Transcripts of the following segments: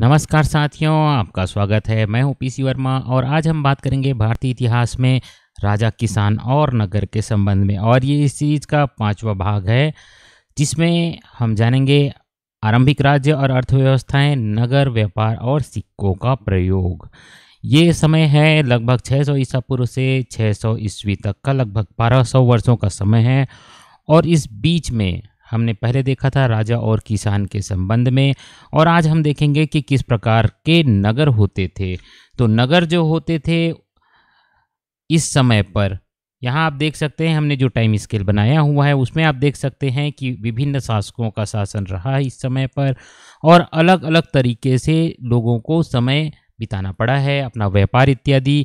नमस्कार साथियों आपका स्वागत है मैं हूं पीसी वर्मा और आज हम बात करेंगे भारतीय इतिहास में राजा किसान और नगर के संबंध में और ये इस सीरीज का पांचवा भाग है जिसमें हम जानेंगे आरंभिक राज्य और अर्थव्यवस्थाएं नगर व्यापार और सिक्कों का प्रयोग ये समय है लगभग 600 ईसा पूर्व से 600 ईस्वी तक का लगभग 1200 वर्षों का समय है और इस बीच में हमने पहले देखा था राजा और किसान के संबंध में और आज हम देखेंगे कि किस प्रकार के नगर होते थे तो नगर जो होते थे इस समय पर यहाँ आप देख सकते हैं हमने जो टाइम स्केल बनाया हुआ है उसमें आप देख सकते हैं कि विभिन्न शासकों का शासन रहा है इस समय पर और अलग अलग तरीके से लोगों को समय बिताना पड़ा है अपना व्यापार इत्यादि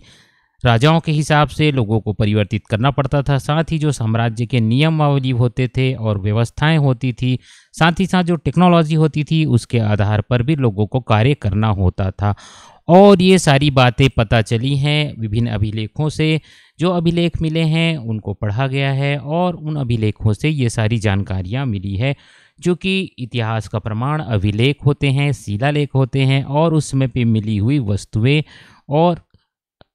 राजाओं के हिसाब से लोगों को परिवर्तित करना पड़ता था साथ ही जो साम्राज्य के नियमावली होते थे और व्यवस्थाएं होती थी साथ ही साथ जो टेक्नोलॉजी होती थी उसके आधार पर भी लोगों को कार्य करना होता था और ये सारी बातें पता चली हैं विभिन्न अभिलेखों से जो अभिलेख मिले हैं उनको पढ़ा गया है और उन अभिलेखों से ये सारी जानकारियाँ मिली है जो कि इतिहास का प्रमाण अभिलेख होते हैं शिलालेख होते हैं और उसमें पे मिली हुई वस्तुएं और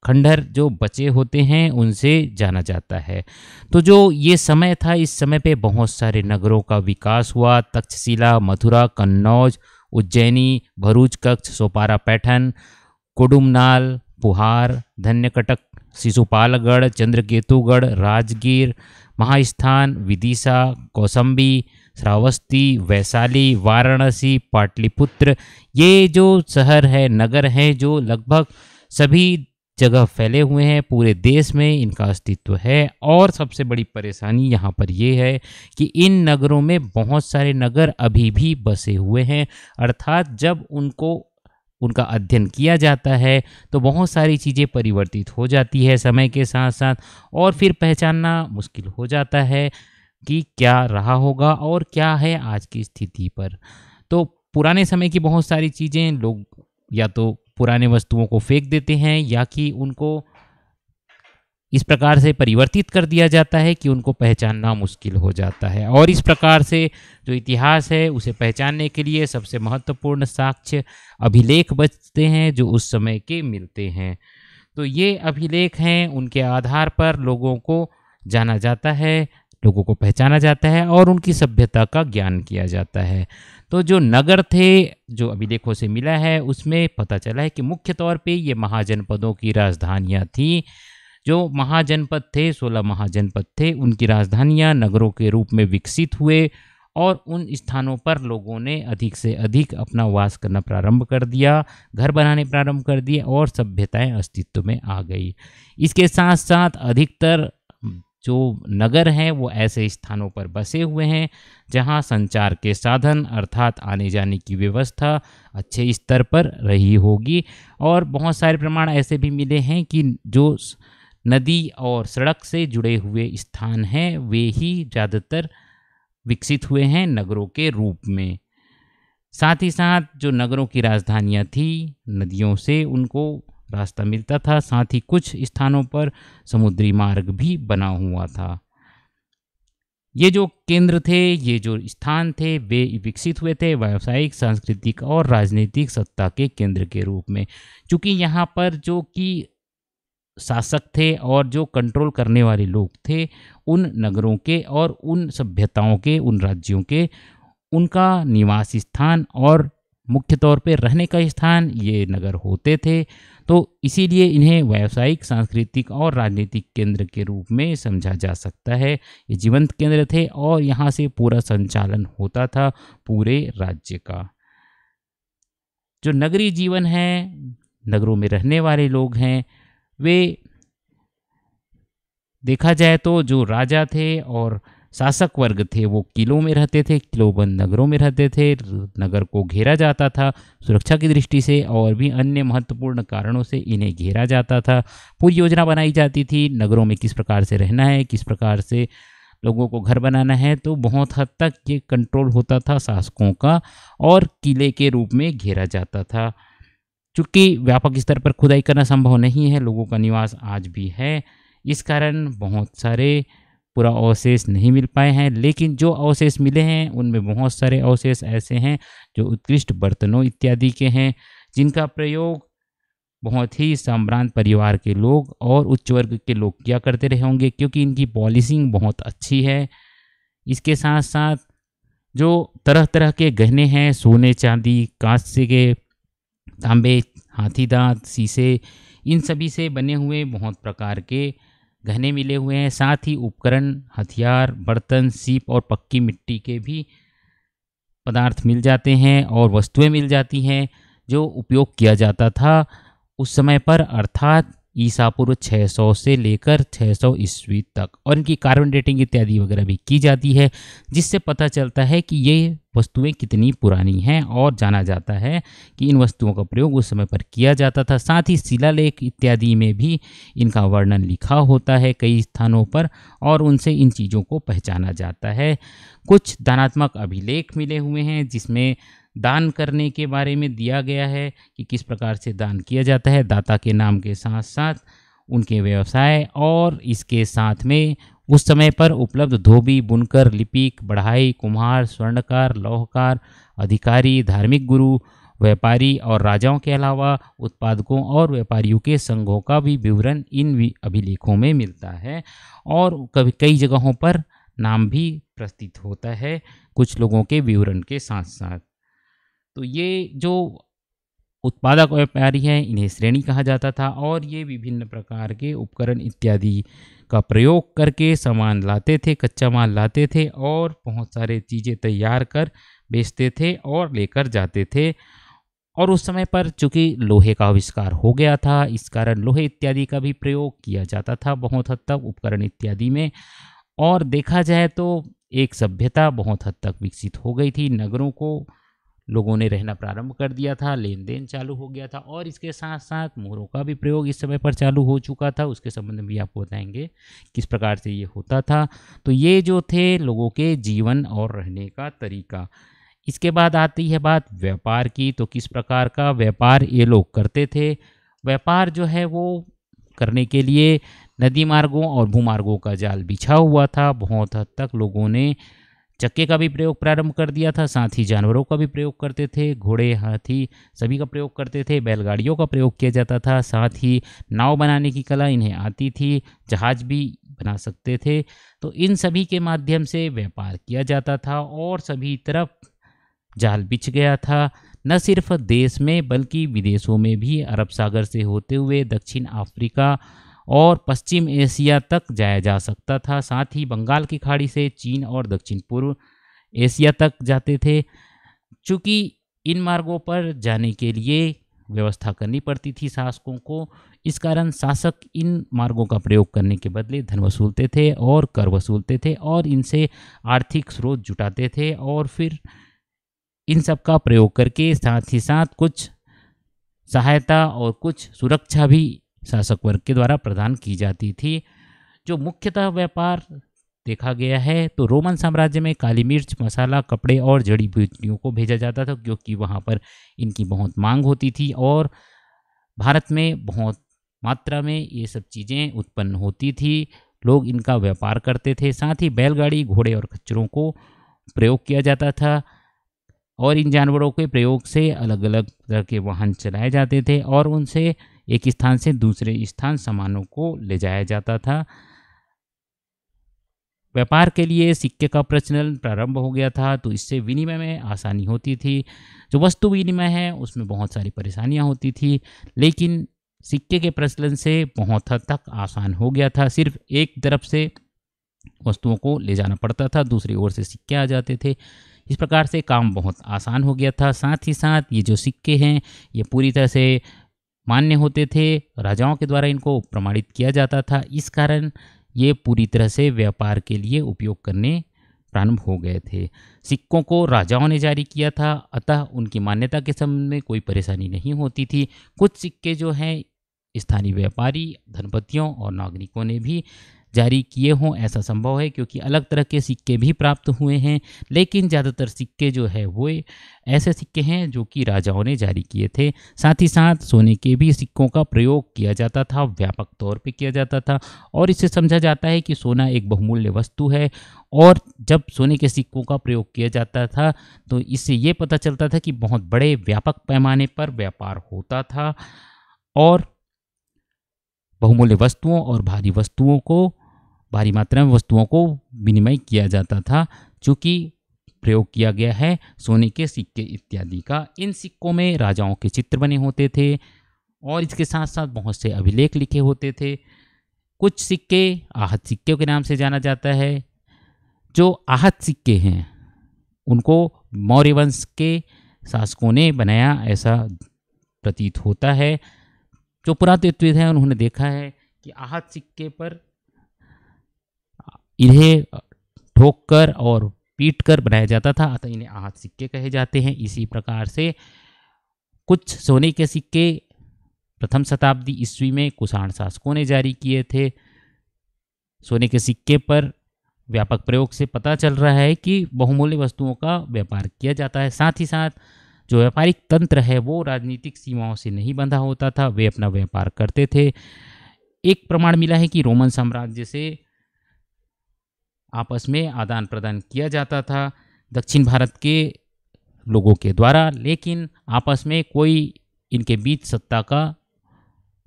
खंडहर जो बचे होते हैं उनसे जाना जाता है तो जो ये समय था इस समय पे बहुत सारे नगरों का विकास हुआ तक्षशिला मथुरा कन्नौज उज्जैनी भरूच कक्ष सोपारा पैठन कोडुमनाल पुहार धन्यकटक शिशुपालगढ़ चंद्रकेतुगढ़ राजगीर महास्थान विदिशा कौसम्बी श्रावस्ती वैशाली वाराणसी पाटलिपुत्र ये जो शहर है नगर हैं जो लगभग सभी जगह फैले हुए हैं पूरे देश में इनका अस्तित्व है और सबसे बड़ी परेशानी यहाँ पर यह है कि इन नगरों में बहुत सारे नगर अभी भी बसे हुए हैं अर्थात जब उनको उनका अध्ययन किया जाता है तो बहुत सारी चीज़ें परिवर्तित हो जाती है समय के साथ साथ और फिर पहचानना मुश्किल हो जाता है कि क्या रहा होगा और क्या है आज की स्थिति पर तो पुराने समय की बहुत सारी चीज़ें लोग या तो पुराने वस्तुओं को फेंक देते हैं या कि उनको इस प्रकार से परिवर्तित कर दिया जाता है कि उनको पहचानना मुश्किल हो जाता है और इस प्रकार से जो इतिहास है उसे पहचानने के लिए सबसे महत्वपूर्ण साक्ष्य अभिलेख बचते हैं जो उस समय के मिलते हैं तो ये अभिलेख हैं उनके आधार पर लोगों को जाना जाता है लोगों को पहचाना जाता है और उनकी सभ्यता का ज्ञान किया जाता है तो जो नगर थे जो अभिलेखों से मिला है उसमें पता चला है कि मुख्य तौर पे ये महाजनपदों की राजधानियाँ थीं जो महाजनपद थे सोलह महाजनपद थे उनकी राजधानियाँ नगरों के रूप में विकसित हुए और उन स्थानों पर लोगों ने अधिक से अधिक अपना वास करना प्रारंभ कर दिया घर बनाने प्रारंभ कर दिए और सभ्यताएं अस्तित्व में आ गई इसके साथ साथ अधिकतर जो नगर हैं वो ऐसे स्थानों पर बसे हुए हैं जहां संचार के साधन अर्थात आने जाने की व्यवस्था अच्छे स्तर पर रही होगी और बहुत सारे प्रमाण ऐसे भी मिले हैं कि जो नदी और सड़क से जुड़े हुए स्थान हैं वे ही ज़्यादातर विकसित हुए हैं नगरों के रूप में साथ ही साथ जो नगरों की राजधानियाँ थी नदियों से उनको रास्ता मिलता था साथ ही कुछ स्थानों पर समुद्री मार्ग भी बना हुआ था ये जो केंद्र थे ये जो स्थान थे वे विकसित हुए थे व्यावसायिक सांस्कृतिक और राजनीतिक सत्ता के केंद्र के रूप में चूँकि यहाँ पर जो कि शासक थे और जो कंट्रोल करने वाले लोग थे उन नगरों के और उन सभ्यताओं के उन राज्यों के उनका निवास स्थान और मुख्य तौर पर रहने का स्थान ये नगर होते थे तो इसीलिए इन्हें व्यावसायिक सांस्कृतिक और राजनीतिक केंद्र के रूप में समझा जा सकता है ये जीवंत केंद्र थे और यहाँ से पूरा संचालन होता था पूरे राज्य का जो नगरीय जीवन है नगरों में रहने वाले लोग हैं वे देखा जाए तो जो राजा थे और शासक वर्ग थे वो किलों में रहते थे किलोबंद नगरों में रहते थे नगर को घेरा जाता था सुरक्षा की दृष्टि से और भी अन्य महत्वपूर्ण कारणों से इन्हें घेरा जाता था पूरी योजना बनाई जाती थी नगरों में किस प्रकार से रहना है किस प्रकार से लोगों को घर बनाना है तो बहुत हद तक ये कंट्रोल होता था शासकों का और किले के रूप में घेरा जाता था चूँकि व्यापक स्तर पर खुदाई करना संभव नहीं है लोगों का निवास आज भी है इस कारण बहुत सारे पूरा अवशेष नहीं मिल पाए हैं लेकिन जो अवशेष मिले हैं उनमें बहुत सारे अवशेष ऐसे हैं जो उत्कृष्ट बर्तनों इत्यादि के हैं जिनका प्रयोग बहुत ही सम्भ्रांत परिवार के लोग और उच्च वर्ग के लोग किया करते रहे होंगे क्योंकि इनकी पॉलिशिंग बहुत अच्छी है इसके साथ साथ जो तरह तरह के गहने हैं सोने चांदी कांस्य के तांबे हाथी दांत शीशे इन सभी से बने हुए बहुत प्रकार के गहने मिले हुए हैं साथ ही उपकरण हथियार बर्तन सीप और पक्की मिट्टी के भी पदार्थ मिल जाते हैं और वस्तुएं मिल जाती हैं जो उपयोग किया जाता था उस समय पर अर्थात ईसा पूर्व 600 से लेकर 600 ईस्वी तक और इनकी कार्बन डेटिंग इत्यादि वगैरह भी की जाती है जिससे पता चलता है कि ये वस्तुएं कितनी पुरानी हैं और जाना जाता है कि इन वस्तुओं का प्रयोग उस समय पर किया जाता था साथ ही शिलालेख इत्यादि में भी इनका वर्णन लिखा होता है कई स्थानों पर और उनसे इन चीज़ों को पहचाना जाता है कुछ धनात्मक अभिलेख मिले हुए हैं जिसमें दान करने के बारे में दिया गया है कि किस प्रकार से दान किया जाता है दाता के नाम के साथ साथ उनके व्यवसाय और इसके साथ में उस समय पर उपलब्ध धोबी बुनकर लिपिक बढ़ाई कुम्हार स्वर्णकार लौहकार अधिकारी धार्मिक गुरु व्यापारी और राजाओं के अलावा उत्पादकों और व्यापारियों के संघों का भी विवरण इन अभिलेखों में मिलता है और कभी कई जगहों पर नाम भी प्रस्तुत होता है कुछ लोगों के विवरण के साथ साथ तो ये जो उत्पादक व्यापारी हैं इन्हें श्रेणी कहा जाता था और ये विभिन्न प्रकार के उपकरण इत्यादि का प्रयोग करके सामान लाते थे कच्चा माल लाते थे और बहुत सारे चीज़ें तैयार कर बेचते थे और लेकर जाते थे और उस समय पर चूंकि लोहे का आविष्कार हो गया था इस कारण लोहे इत्यादि का भी प्रयोग किया जाता था बहुत हद तक उपकरण इत्यादि में और देखा जाए तो एक सभ्यता बहुत हद तक विकसित हो गई थी नगरों को लोगों ने रहना प्रारंभ कर दिया था लेन देन चालू हो गया था और इसके साथ साथ मोहरों का भी प्रयोग इस समय पर चालू हो चुका था उसके संबंध में भी आपको बताएंगे किस प्रकार से ये होता था तो ये जो थे लोगों के जीवन और रहने का तरीका इसके बाद आती है बात व्यापार की तो किस प्रकार का व्यापार ये लोग करते थे व्यापार जो है वो करने के लिए नदी मार्गों और भूमार्गों का जाल बिछा हुआ था बहुत हद तक लोगों ने चक्के का भी प्रयोग प्रारंभ कर दिया था साथ ही जानवरों का भी प्रयोग करते थे घोड़े हाथी सभी का प्रयोग करते थे बैलगाड़ियों का प्रयोग किया जाता था साथ ही नाव बनाने की कला इन्हें आती थी जहाज भी बना सकते थे तो इन सभी के माध्यम से व्यापार किया जाता था और सभी तरफ जाल बिछ गया था न सिर्फ देश में बल्कि विदेशों में भी अरब सागर से होते हुए दक्षिण अफ्रीका और पश्चिम एशिया तक जाया जा सकता था साथ ही बंगाल की खाड़ी से चीन और दक्षिण पूर्व एशिया तक जाते थे चूँकि इन मार्गों पर जाने के लिए व्यवस्था करनी पड़ती थी शासकों को इस कारण शासक इन मार्गों का प्रयोग करने के बदले धन वसूलते थे और कर वसूलते थे और इनसे आर्थिक स्रोत जुटाते थे और फिर इन सब का प्रयोग करके साथ ही साथ कुछ सहायता और कुछ सुरक्षा भी शासक वर्ग के द्वारा प्रदान की जाती थी जो मुख्यतः व्यापार देखा गया है तो रोमन साम्राज्य में काली मिर्च मसाला कपड़े और जड़ी बूटियों को भेजा जाता था क्योंकि वहाँ पर इनकी बहुत मांग होती थी और भारत में बहुत मात्रा में ये सब चीज़ें उत्पन्न होती थी लोग इनका व्यापार करते थे साथ ही बैलगाड़ी घोड़े और खच्चरों को प्रयोग किया जाता था और इन जानवरों के प्रयोग से अलग अलग तरह के वाहन चलाए जाते थे और उनसे एक स्थान से दूसरे स्थान सामानों को ले जाया जाता था व्यापार के लिए सिक्के का प्रचलन प्रारंभ हो गया था तो इससे विनिमय में आसानी होती थी जो वस्तु विनिमय है उसमें बहुत सारी परेशानियां होती थी लेकिन सिक्के के प्रचलन से बहुत हद तक आसान हो गया था सिर्फ एक तरफ से वस्तुओं को ले जाना पड़ता था दूसरी ओर से सिक्के आ जाते थे इस प्रकार से काम बहुत आसान हो गया था साथ ही साथ ये जो सिक्के हैं ये पूरी तरह से मान्य होते थे राजाओं के द्वारा इनको प्रमाणित किया जाता था इस कारण ये पूरी तरह से व्यापार के लिए उपयोग करने प्रारंभ हो गए थे सिक्कों को राजाओं ने जारी किया था अतः उनकी मान्यता के संबंध में कोई परेशानी नहीं होती थी कुछ सिक्के जो हैं स्थानीय व्यापारी धनपतियों और नागरिकों ने भी जारी किए हों ऐसा संभव है क्योंकि अलग तरह के सिक्के भी प्राप्त हुए हैं लेकिन ज़्यादातर सिक्के जो है वो ऐसे सिक्के हैं जो कि राजाओं ने जारी किए थे साथ ही साथ सोने के भी सिक्कों का प्रयोग किया जाता था व्यापक तौर पर किया जाता था और इसे समझा जाता है कि सोना एक बहुमूल्य वस्तु है और जब सोने के सिक्कों का प्रयोग किया जाता था तो इससे ये पता चलता था कि बहुत बड़े व्यापक पैमाने पर व्यापार होता था और बहुमूल्य वस्तुओं और भारी वस्तुओं को भारी मात्रा में वस्तुओं को विनिमय किया जाता था चूँकि प्रयोग किया गया है सोने के सिक्के इत्यादि का इन सिक्कों में राजाओं के चित्र बने होते थे और इसके साथ साथ बहुत से अभिलेख लिखे होते थे कुछ सिक्के आहत सिक्के के नाम से जाना जाता है जो आहत सिक्के हैं उनको मौर्य वंश के शासकों ने बनाया ऐसा प्रतीत होता है जो पुरातत्वविद हैं उन्होंने देखा है कि आहत सिक्के पर इन्हें ठोक कर और पीट कर बनाया जाता था अतः इन्हें आहत सिक्के कहे जाते हैं इसी प्रकार से कुछ सोने के सिक्के प्रथम शताब्दी ईस्वी में कुषाण शासकों ने जारी किए थे सोने के सिक्के पर व्यापक प्रयोग से पता चल रहा है कि बहुमूल्य वस्तुओं का व्यापार किया जाता है साथ ही साथ जो व्यापारिक तंत्र है वो राजनीतिक सीमाओं से नहीं बंधा होता था वे अपना व्यापार करते थे एक प्रमाण मिला है कि रोमन साम्राज्य से आपस में आदान प्रदान किया जाता था दक्षिण भारत के लोगों के द्वारा लेकिन आपस में कोई इनके बीच सत्ता का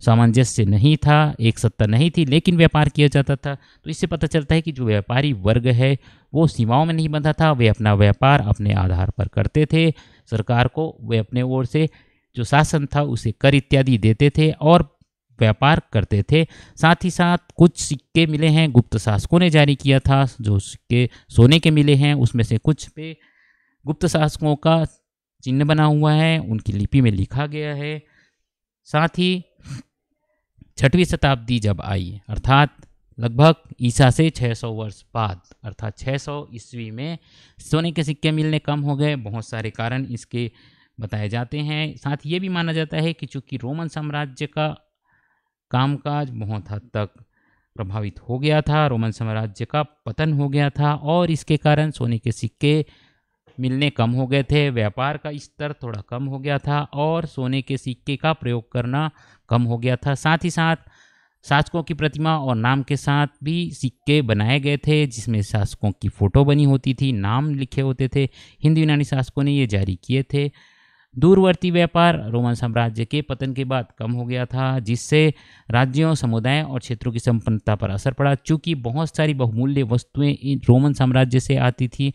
सामंजस्य नहीं था एक सत्ता नहीं थी लेकिन व्यापार किया जाता था तो इससे पता चलता है कि जो व्यापारी वर्ग है वो सीमाओं में नहीं बंधा था वे अपना व्यापार अपने आधार पर करते थे सरकार को वे अपने ओर से जो शासन था उसे कर इत्यादि देते थे और व्यापार करते थे साथ ही साथ कुछ सिक्के मिले हैं गुप्त शासकों ने जारी किया था जो सिक्के सोने के मिले हैं उसमें से कुछ पे गुप्त शासकों का चिन्ह बना हुआ है उनकी लिपि में लिखा गया है साथ ही छठवीं शताब्दी जब आई अर्थात लगभग ईसा से 600 वर्ष बाद अर्थात 600 ईस्वी में सोने के सिक्के मिलने कम हो गए बहुत सारे कारण इसके बताए जाते हैं साथ ये भी माना जाता है कि चूंकि रोमन साम्राज्य का कामकाज बहुत हद तक प्रभावित हो गया था रोमन साम्राज्य का पतन हो गया था और इसके कारण सोने के सिक्के मिलने कम हो गए थे व्यापार का स्तर थोड़ा कम हो गया था और सोने के सिक्के का प्रयोग करना कम हो गया था साथ ही साथ शासकों की प्रतिमा और नाम के साथ भी सिक्के बनाए गए थे जिसमें शासकों की फ़ोटो बनी होती थी नाम लिखे होते थे हिंदू यूनानी शासकों ने ये जारी किए थे दूरवर्ती व्यापार रोमन साम्राज्य के पतन के बाद कम हो गया था जिससे राज्यों समुदायों और क्षेत्रों की संपन्नता पर असर पड़ा चूँकि बहुत सारी बहुमूल्य वस्तुएं इन रोमन साम्राज्य से आती थी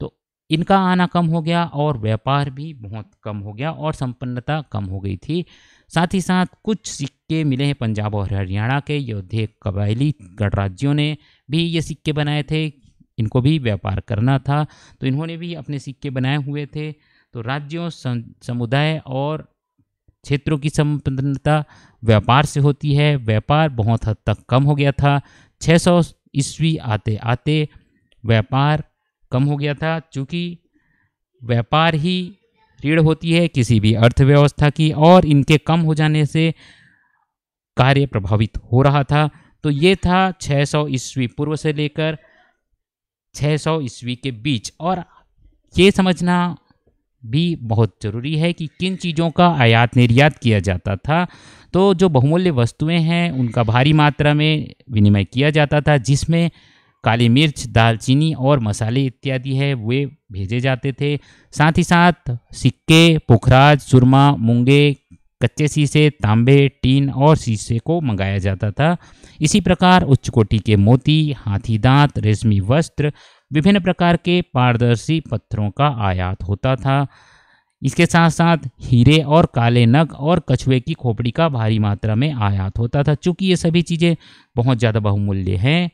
तो इनका आना कम हो गया और व्यापार भी बहुत कम हो गया और संपन्नता कम हो गई थी साथ ही साथ कुछ सिक्के मिले हैं पंजाब और हरियाणा के योद्धे कबायली गणराज्यों ने भी ये सिक्के बनाए थे इनको भी व्यापार करना था तो इन्होंने भी अपने सिक्के बनाए हुए थे तो राज्यों समुदाय और क्षेत्रों की संपन्नता व्यापार से होती है व्यापार बहुत हद तक कम हो गया था 600 ईस्वी आते आते व्यापार कम हो गया था चूँकि व्यापार ही रीढ़ होती है किसी भी अर्थव्यवस्था की और इनके कम हो जाने से कार्य प्रभावित हो रहा था तो ये था 600 ईस्वी पूर्व से लेकर 600 ईस्वी के बीच और ये समझना भी बहुत ज़रूरी है कि किन चीज़ों का आयात निर्यात किया जाता था तो जो बहुमूल्य वस्तुएं हैं उनका भारी मात्रा में विनिमय किया जाता था जिसमें काली मिर्च दालचीनी और मसाले इत्यादि है वे भेजे जाते थे साथ ही साथ सिक्के पुखराज सुरमा मूँगे कच्चे शीशे तांबे टीन और शीशे को मंगाया जाता था इसी प्रकार उच्च कोटि के मोती हाथी दांत रेशमी वस्त्र विभिन्न प्रकार के पारदर्शी पत्थरों का आयात होता था इसके साथ साथ हीरे और काले नग और कछुए की खोपड़ी का भारी मात्रा में आयात होता था चूँकि ये सभी चीज़ें बहुत ज़्यादा बहुमूल्य हैं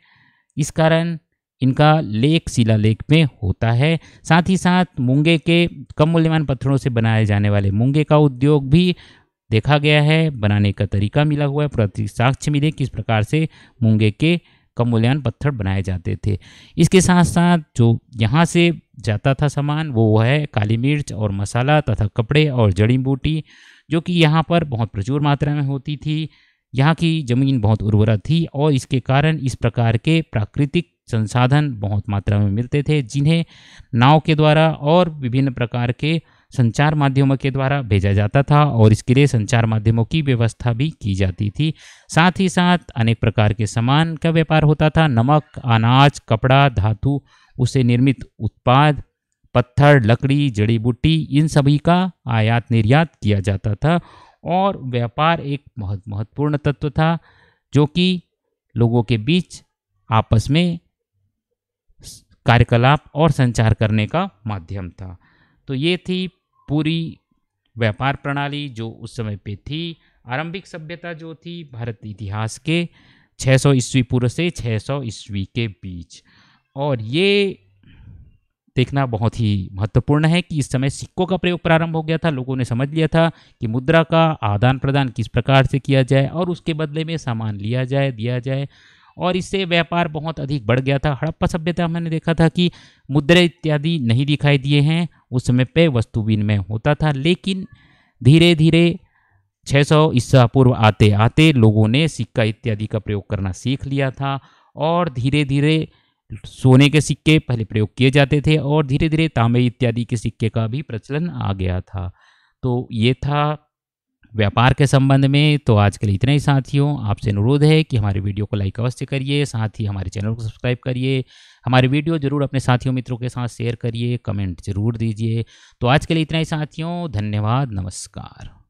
इस कारण इनका लेख शिला लेख में होता है साथ ही साथ मूंगे के कम मूल्यवान पत्थरों से बनाए जाने वाले मूंगे का उद्योग भी देखा गया है बनाने का तरीका मिला हुआ है प्रति साक्ष्य मिले किस प्रकार से मूंगे के कमूल्यान पत्थर बनाए जाते थे इसके साथ साथ जो यहाँ से जाता था सामान वो है काली मिर्च और मसाला तथा कपड़े और जड़ी बूटी जो कि यहाँ पर बहुत प्रचुर मात्रा में होती थी यहाँ की ज़मीन बहुत उर्वरा थी और इसके कारण इस प्रकार के प्राकृतिक संसाधन बहुत मात्रा में मिलते थे जिन्हें नाव के द्वारा और विभिन्न प्रकार के संचार माध्यमों के द्वारा भेजा जाता था और इसके लिए संचार माध्यमों की व्यवस्था भी की जाती थी साथ ही साथ अनेक प्रकार के सामान का व्यापार होता था नमक अनाज कपड़ा धातु उसे निर्मित उत्पाद पत्थर लकड़ी जड़ी बूटी इन सभी का आयात निर्यात किया जाता था और व्यापार एक बहुत महत्वपूर्ण तत्व था जो कि लोगों के बीच आपस में कार्यकलाप और संचार करने का माध्यम था तो ये थी पूरी व्यापार प्रणाली जो उस समय पे थी आरंभिक सभ्यता जो थी भारत इतिहास के 600 सौ ईस्वी पूर्व से 600 सौ ईस्वी के बीच और ये देखना बहुत ही महत्वपूर्ण है कि इस समय सिक्कों का प्रयोग प्रारंभ हो गया था लोगों ने समझ लिया था कि मुद्रा का आदान प्रदान किस प्रकार से किया जाए और उसके बदले में सामान लिया जाए दिया जाए और इससे व्यापार बहुत अधिक बढ़ गया था हड़प्पा सभ्यता हमने देखा था कि मुद्रा इत्यादि नहीं दिखाई दिए हैं उस समय पे वस्तु विनिमय होता था लेकिन धीरे धीरे 600 सौ ईस्सा पूर्व आते आते लोगों ने सिक्का इत्यादि का प्रयोग करना सीख लिया था और धीरे धीरे सोने के सिक्के पहले प्रयोग किए जाते थे और धीरे धीरे तांबे इत्यादि के सिक्के का भी प्रचलन आ गया था तो ये था व्यापार के संबंध में तो आज के लिए इतने ही साथियों आपसे अनुरोध है कि हमारे वीडियो को लाइक अवश्य करिए साथ ही हमारे चैनल को सब्सक्राइब करिए हमारे वीडियो जरूर अपने साथियों मित्रों के साथ शेयर करिए कमेंट जरूर दीजिए तो आज के लिए इतना ही साथियों धन्यवाद नमस्कार